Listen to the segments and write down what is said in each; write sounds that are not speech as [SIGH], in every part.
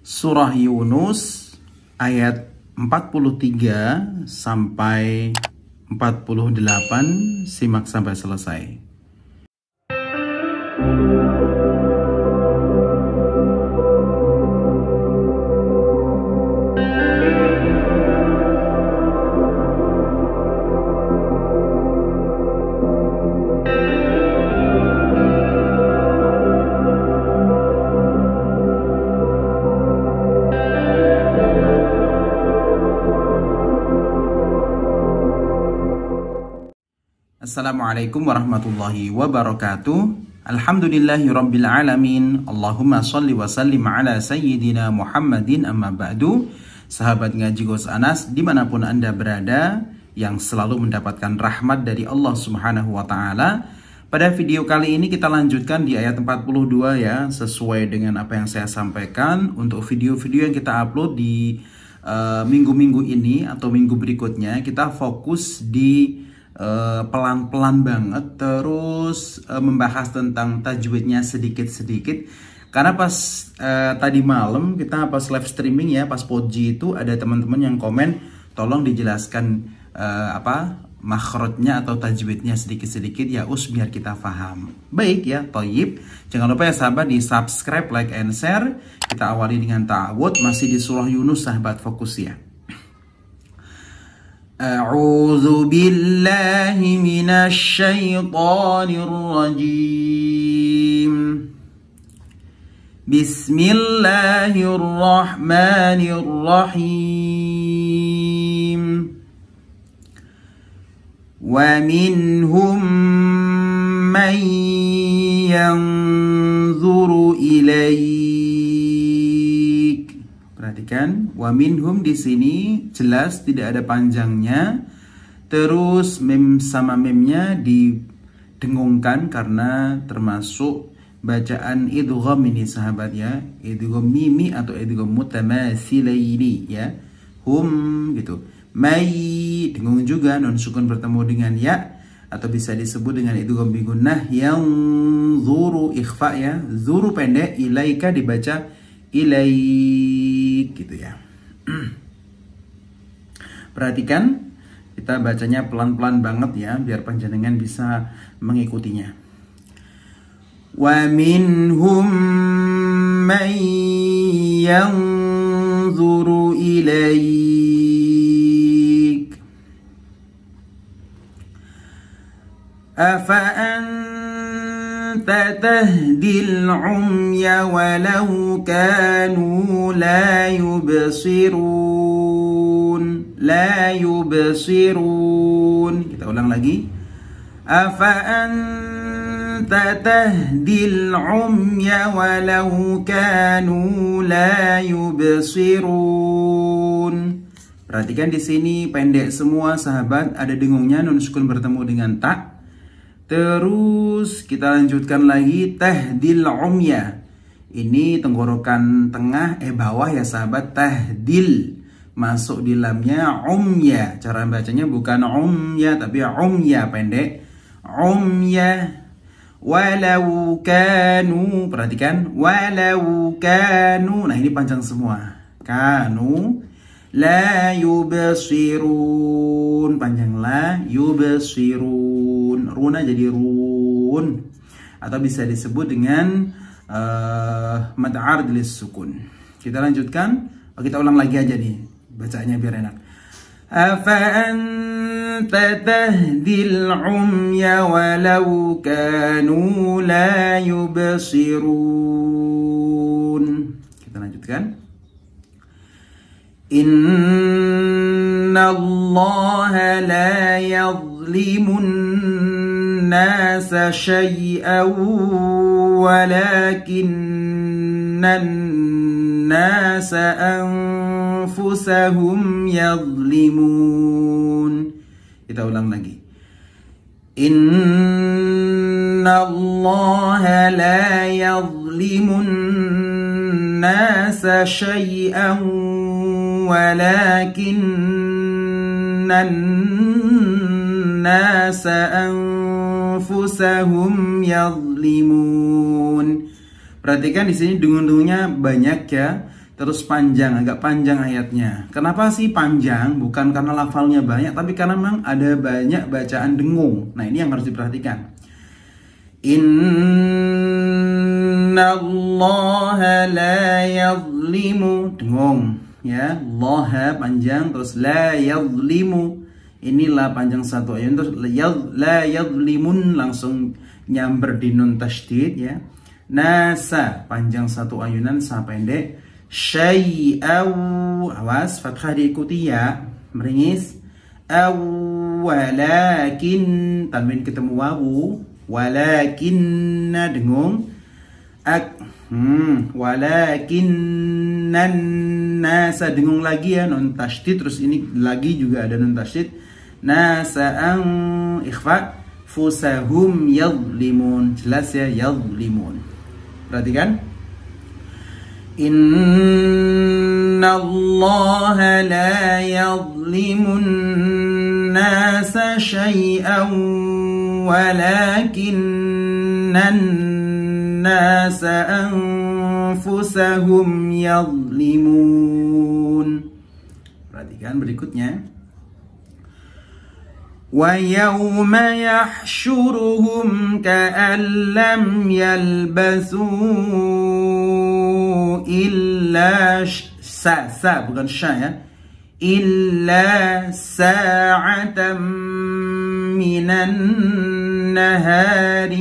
surah Yunus ayat 43 sampai 48 simak sampai selesai. Assalamualaikum warahmatullahi wabarakatuh. Alhamdulillahi rabbil alamin. Allahumma salli wa sallim ala sayyidina Muhammadin amma ba'du. Sahabat ngaji Gus Anas dimanapun Anda berada yang selalu mendapatkan rahmat dari Allah Subhanahu wa taala. Pada video kali ini kita lanjutkan di ayat 42 ya, sesuai dengan apa yang saya sampaikan untuk video-video yang kita upload di eh, minggu-minggu uh, minggu -minggu ini atau minggu berikutnya kita fokus di Eh, pelan-pelan uh, banget terus uh, membahas tentang tajwidnya sedikit-sedikit karena pas uh, tadi malam kita pas live streaming ya pas poji itu ada teman-teman yang komen tolong dijelaskan uh, apa makrotnya atau tajwidnya sedikit-sedikit ya us biar kita paham. Baik ya, toyib. Jangan lupa ya sahabat di subscribe, like, and share. Kita awali dengan ta'awud masih di surah Yunus sahabat fokus ya. أعوذ بالله من الشيطان الرجيم بسم الله الرحمن الرحيم ومنهم من ينظر إليك Wa minhum di sini jelas tidak ada panjangnya. Terus mem sama memnya didengungkan karena termasuk bacaan idgham ini sahabat ya. Idgham mimi atau idgham mutamatsilaini ya. Hum gitu. Mai dengung juga non sukun bertemu dengan ya atau bisa disebut dengan itu nah yang zuru ikhfa ya zuru pendek ilaika dibaca ilaik gitu ya [CLEARS THROAT] Perhatikan, kita bacanya pelan-pelan banget ya, biar panjenengan bisa mengikutinya. Wa minhum man yanzuru ilaik. Afa'an فتهدي العمي ولو كانوا لا يبصرون لا يبصرون kita ulang lagi أفأنت تهدي العمي ولو كانوا لا يبصرون Perhatikan di sini pendek semua sahabat ada dengungnya nun sukun bertemu dengan tak Terus kita lanjutkan lagi teh dil umya. Ini tenggorokan tengah eh bawah ya sahabat teh dil Masuk di lamnya umya. Cara bacanya bukan umya tapi umya pendek. Umya walau kanu perhatikan walau kanu nah ini panjang semua kanu La yubasirun Panjang la yubasirun Runa jadi run Atau bisa disebut dengan uh, Mad'ar dilis sukun Kita lanjutkan oh, Kita ulang lagi aja nih bacanya biar enak anta tahdil umya Walau kanu la yubasirun Kita lanjutkan إن الله لا يظلم الناس شيئا ولكن الناس أنفسهم يظلمون Kita ulang lagi. إن الله لا يظلم الناس شيئا ولكن الناس أنفسهم يظلمون Perhatikan di sini dengung-dengungnya banyak ya, terus panjang, agak panjang ayatnya. Kenapa sih panjang? Bukan karena lafalnya banyak, tapi karena memang ada banyak bacaan dengung. Nah ini yang harus diperhatikan. Inna Allah la yazlimu dengung ya loha panjang terus la yadlimu inilah panjang satu ayat terus la yadlimun langsung nyamber di nun tashdid ya nasa panjang satu ayunan sa pendek syai'aw awas fathah diikuti ya meringis aw walakin tanwin ketemu wawu walakinna dengung ak Hmm, walakin nasa dengung lagi ya non tasydid terus ini lagi juga ada non tasydid. Nasa ang ikhfa fusahum yadlimun. Jelas ya yadlimun. Perhatikan. Inna Allah la yadlimun nasa syai'an walakin الناس أنفسهم يظلمون Perhatikan berikutnya ويوم يحشرهم كأن لم يلبثوا إلا سا سا bukan sya ya إلا ساعة من الناس النهار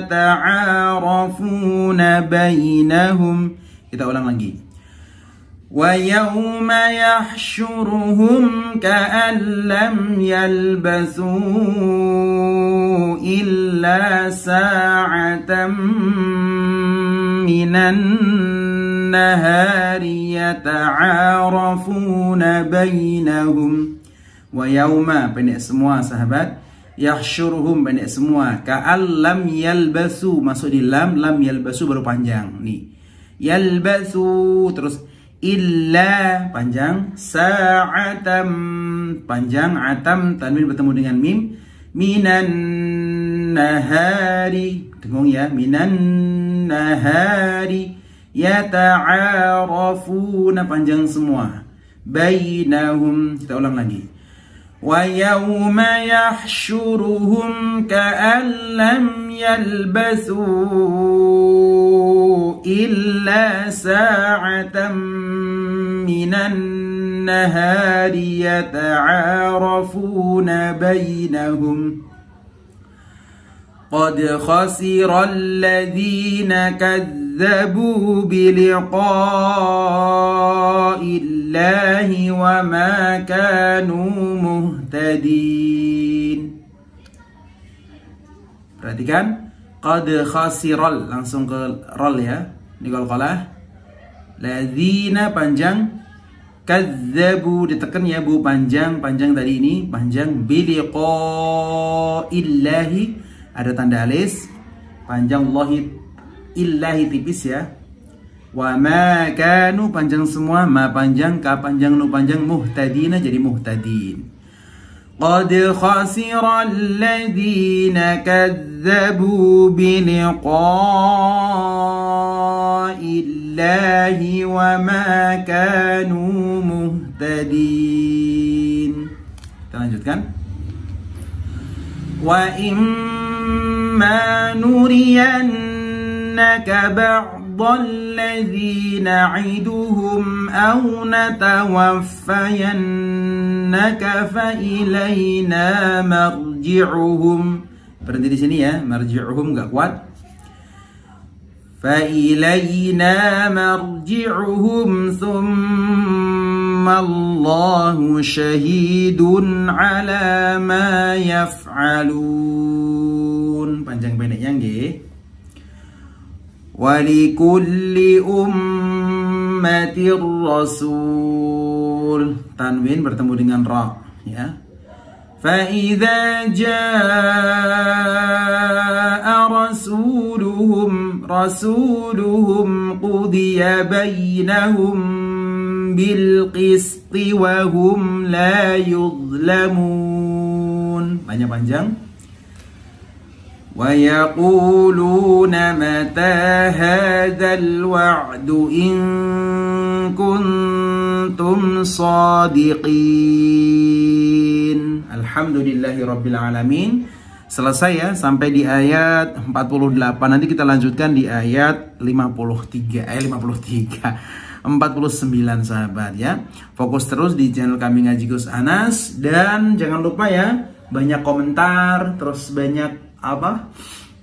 يتعارفون بينهم إذا أولا lagi ويوم يحشرهم كأن لم يلبثوا إلا ساعة من النهار يتعارفون بينهم ويوم بين اسمها sahabat yahsyuruhum banyak semua ka'al lam yalbasu masuk di lam lam yalbasu baru panjang ni yalbasu terus illa panjang sa'atam panjang atam tanwin bertemu dengan mim minan nahari tengok ya minan nahari yata'arafuna panjang semua bainahum kita ulang lagi ويوم يحشرهم كأن لم يلبثوا إلا ساعة من النهار يتعارفون بينهم قد خسر الذين كذبوا كذبوا بلقاء الله وما كانوا مهتدين perhatikan قد خسر langsung ke rol ya ini kalah. ladzina panjang kadzabu ditekan ya bu panjang panjang tadi ini panjang biliqaillahi ada tanda alis panjang Allah illahi tipis ya wa ma kanu panjang semua ma panjang ka panjang nu panjang muhtadina jadi muhtadin Qad khasira alladhina kadzabu كذبوا illahi wa ma kanu muhtadin kita lanjutkan imma nuriyan إنك بعض الذي نعدهم أو نتوفينك فإلينا مرجعهم berhenti di sini ya marji'uhum gak kuat فإلينا مرجعهم ثم الله شهيد على ما يفعلون panjang pendeknya nggih ولكل أمة الرسول تنوين bertemu dengan ra ya. فإذا جاء رسولهم رسولهم قضي بينهم بالقسط وهم لا يظلمون panjang panjang ويقولون متى هذا الوعد إن كنتم صادقين الحمد لله رب العالمين Selesai ya sampai di ayat 48. Nanti kita lanjutkan di ayat 53. Eh 53. 49 sahabat ya. Fokus terus di channel kami Ngaji Gus Anas dan jangan lupa ya banyak komentar, terus banyak apa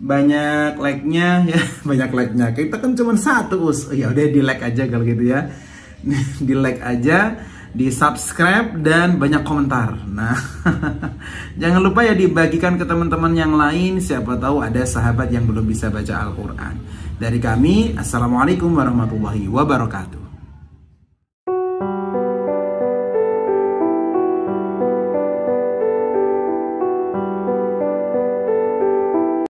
banyak like-nya ya [LAUGHS] banyak like-nya kita kan cuma satu us oh, ya udah di like aja kalau gitu ya [LAUGHS] di like aja di subscribe dan banyak komentar. Nah, [LAUGHS] jangan lupa ya dibagikan ke teman-teman yang lain. Siapa tahu ada sahabat yang belum bisa baca Al-Quran. Dari kami, Assalamualaikum warahmatullahi wabarakatuh.